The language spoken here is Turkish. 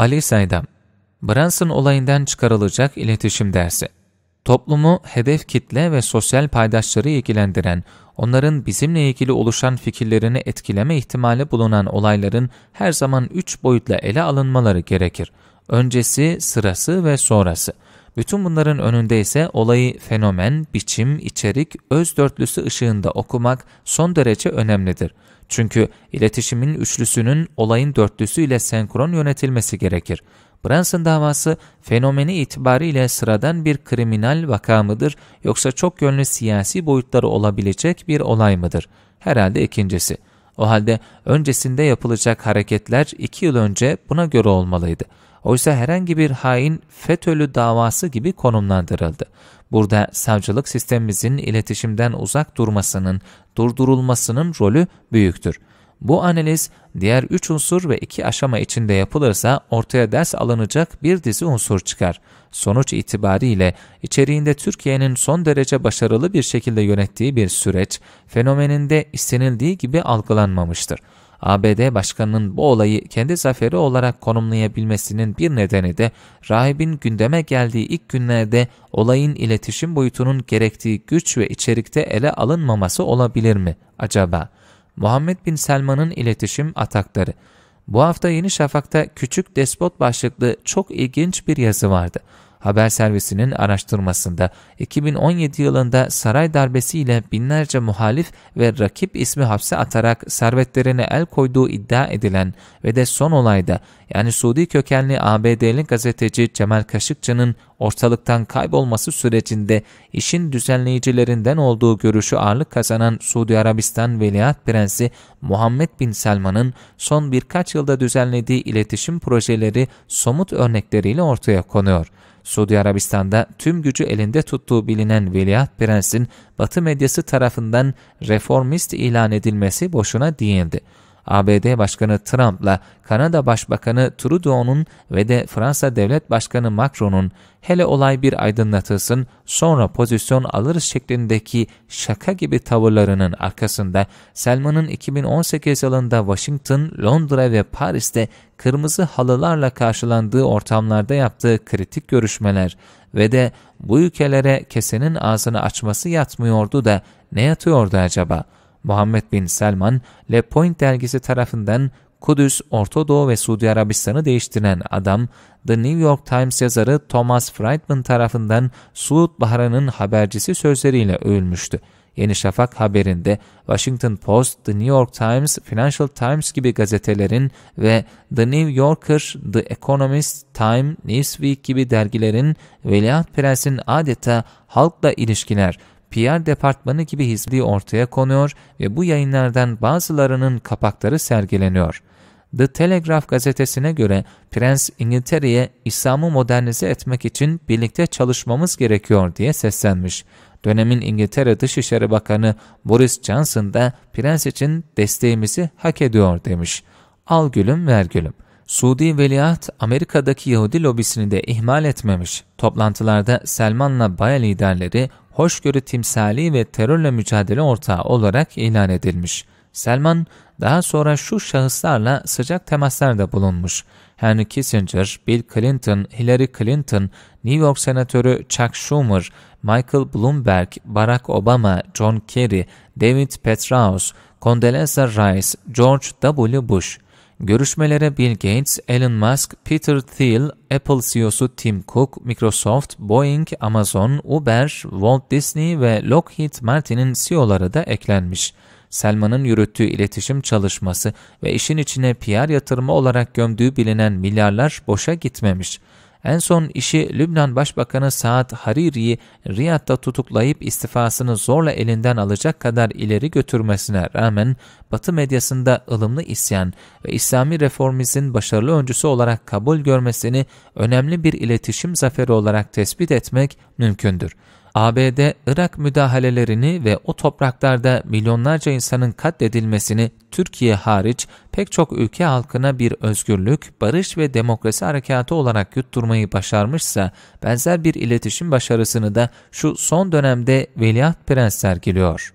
Ali Saydam, Branson olayından çıkarılacak iletişim dersi. Toplumu hedef kitle ve sosyal paydaşları ilgilendiren, onların bizimle ilgili oluşan fikirlerini etkileme ihtimali bulunan olayların her zaman üç boyutla ele alınmaları gerekir. Öncesi, sırası ve sonrası. Bütün bunların önünde ise olayı fenomen, biçim, içerik, öz dörtlüsü ışığında okumak son derece önemlidir. Çünkü iletişimin üçlüsünün olayın dörtlüsü ile senkron yönetilmesi gerekir. Branson davası fenomeni itibariyle sıradan bir kriminal vaka mıdır yoksa çok yönlü siyasi boyutları olabilecek bir olay mıdır? Herhalde ikincisi. O halde öncesinde yapılacak hareketler iki yıl önce buna göre olmalıydı. Oysa herhangi bir hain FETÖ'lü davası gibi konumlandırıldı. Burada savcılık sistemimizin iletişimden uzak durmasının, durdurulmasının rolü büyüktür. Bu analiz diğer üç unsur ve iki aşama içinde yapılırsa ortaya ders alınacak bir dizi unsur çıkar. Sonuç itibariyle içeriğinde Türkiye'nin son derece başarılı bir şekilde yönettiği bir süreç, fenomeninde istenildiği gibi algılanmamıştır. ABD Başkanı'nın bu olayı kendi zaferi olarak konumlayabilmesinin bir nedeni de rahibin gündeme geldiği ilk günlerde olayın iletişim boyutunun gerektiği güç ve içerikte ele alınmaması olabilir mi acaba? Muhammed bin Selman'ın iletişim atakları. Bu hafta Yeni Şafak'ta Küçük Despot başlıklı çok ilginç bir yazı vardı haber servisinin araştırmasında 2017 yılında saray darbesiyle binlerce muhalif ve rakip ismi hapse atarak servetlerine el koyduğu iddia edilen ve de son olayda yani Suudi kökenli ABD'li gazeteci Cemal Kaşıkçı'nın ortalıktan kaybolması sürecinde işin düzenleyicilerinden olduğu görüşü ağırlık kazanan Suudi Arabistan Veliaht Prensi Muhammed Bin Selman'ın son birkaç yılda düzenlediği iletişim projeleri somut örnekleriyle ortaya konuyor. Suudi Arabistan'da tüm gücü elinde tuttuğu bilinen Veliaht Prens'in Batı medyası tarafından reformist ilan edilmesi boşuna değildi. ABD Başkanı Trump'la Kanada Başbakanı Trudeau'nun ve de Fransa Devlet Başkanı Macron'un hele olay bir aydınlatılsın sonra pozisyon alırız şeklindeki şaka gibi tavırlarının arkasında Selman'ın 2018 yılında Washington, Londra ve Paris'te kırmızı halılarla karşılandığı ortamlarda yaptığı kritik görüşmeler ve de bu ülkelere kesenin ağzını açması yatmıyordu da ne yatıyordu acaba?'' Muhammed bin Selman, Le Point dergisi tarafından Kudüs, Orta Doğu ve Suudi Arabistan'ı değiştiren adam, The New York Times yazarı Thomas Friedman tarafından Suud Bahran'ın habercisi sözleriyle övülmüştü. Yeni Şafak haberinde Washington Post, The New York Times, Financial Times gibi gazetelerin ve The New Yorker, The Economist, Time, Newsweek gibi dergilerin Veliaht Prens'in adeta halkla ilişkiler, PR departmanı gibi hizmetliği ortaya konuyor ve bu yayınlardan bazılarının kapakları sergileniyor. The Telegraph gazetesine göre Prens İngiltere'ye İslam'ı modernize etmek için birlikte çalışmamız gerekiyor diye seslenmiş. Dönemin İngiltere Dışişleri Bakanı Boris Johnson da prens için desteğimizi hak ediyor demiş. Al gülüm ver gülüm. Suudi Veliaht Amerika'daki Yahudi lobisini de ihmal etmemiş. Toplantılarda Selman'la Baya liderleri hoşgörü timsali ve terörle mücadele ortağı olarak ilan edilmiş. Selman daha sonra şu şahıslarla sıcak temaslarda bulunmuş. Henry Kissinger, Bill Clinton, Hillary Clinton, New York Senatörü Chuck Schumer, Michael Bloomberg, Barack Obama, John Kerry, David Petraeus, Condoleezza Rice, George W. Bush. Görüşmelere Bill Gates, Elon Musk, Peter Thiel, Apple CEO'su Tim Cook, Microsoft, Boeing, Amazon, Uber, Walt Disney ve Lockheed Martin'in CEO'ları da eklenmiş. Selman'ın yürüttüğü iletişim çalışması ve işin içine PR yatırımı olarak gömdüğü bilinen milyarlar boşa gitmemiş. En son işi Lübnan Başbakanı Saad Hariri'yi Riyad'da tutuklayıp istifasını zorla elinden alacak kadar ileri götürmesine rağmen Batı medyasında ılımlı isyan ve İslami reformizin başarılı öncüsü olarak kabul görmesini önemli bir iletişim zaferi olarak tespit etmek mümkündür. ABD, Irak müdahalelerini ve o topraklarda milyonlarca insanın katledilmesini Türkiye hariç pek çok ülke halkına bir özgürlük, barış ve demokrasi harekatı olarak yutturmayı başarmışsa, benzer bir iletişim başarısını da şu son dönemde Veliaht Prens sergiliyor.